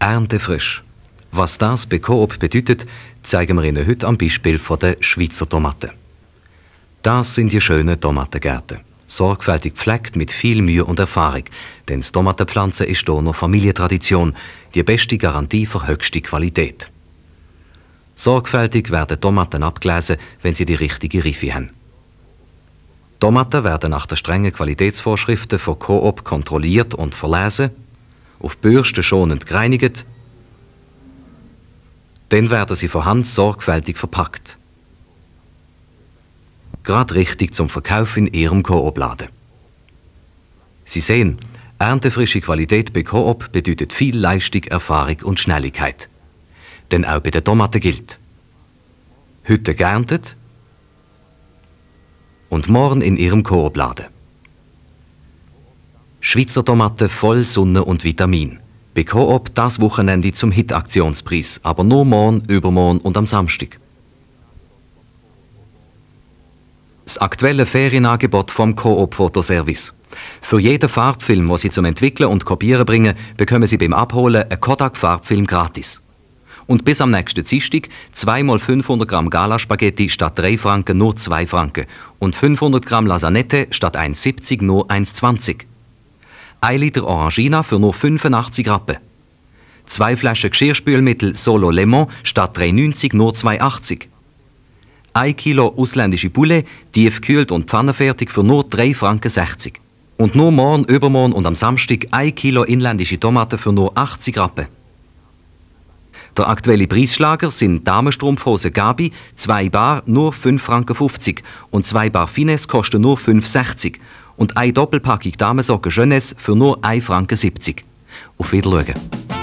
erntefrisch. Was das bei Coop bedeutet, zeigen wir Ihnen heute am Beispiel von der Schweizer Tomaten. Das sind die schönen Tomatengärten. Sorgfältig gepflegt mit viel Mühe und Erfahrung, denn das Tomatenpflanzen ist hier noch Familientradition, die beste Garantie für höchste Qualität. Sorgfältig werden Tomaten abgelesen, wenn sie die richtige Reife haben. Tomaten werden nach den strengen Qualitätsvorschriften von Coop kontrolliert und verlesen auf Bürste schonend gereinigt, dann werden sie von Hand sorgfältig verpackt. Gerade richtig zum Verkauf in ihrem koop Sie sehen, erntefrische Qualität bei Koop bedeutet viel Leistung, Erfahrung und Schnelligkeit. Denn auch bei den Tomaten gilt. Heute geerntet und morgen in ihrem koop Schweizer Tomaten voll Sonne und Vitamin. Bei Coop das Wochenende zum Hit-Aktionspreis, aber nur morgen, übermorgen und am Samstag. Das aktuelle Ferienangebot vom Coop Fotoservice. Für jeden Farbfilm, den Sie zum Entwickeln und Kopieren bringen, bekommen Sie beim Abholen einen Kodak-Farbfilm gratis. Und bis am nächsten Dienstag 2x500 Gramm Galaspaghetti statt 3 Franken nur 2 Franken und 500 Gramm Lasagnette statt 1,70 nur 1,20. 1 Liter Orangina für nur 85 Rappen. Zwei Flaschen Geschirrspülmittel Solo Lemon statt 3,90 nur 2,80. 1 Kilo ausländische Poulet, tiefkühlt und pfannenfertig für nur 3,60 Franken. Und nur morgen, übermorgen und am Samstag 1 Kilo inländische Tomaten für nur 80 Rappen. Der aktuelle Preisschlager sind Damenstrumpfhose Gabi, 2 Bar nur 5,50 Franken und 2 Bar Fines kosten nur 5,60 Franken und eine Doppelpackung Damensocken Jeunesse für nur 1,70 Franken. Auf Wiedersehen.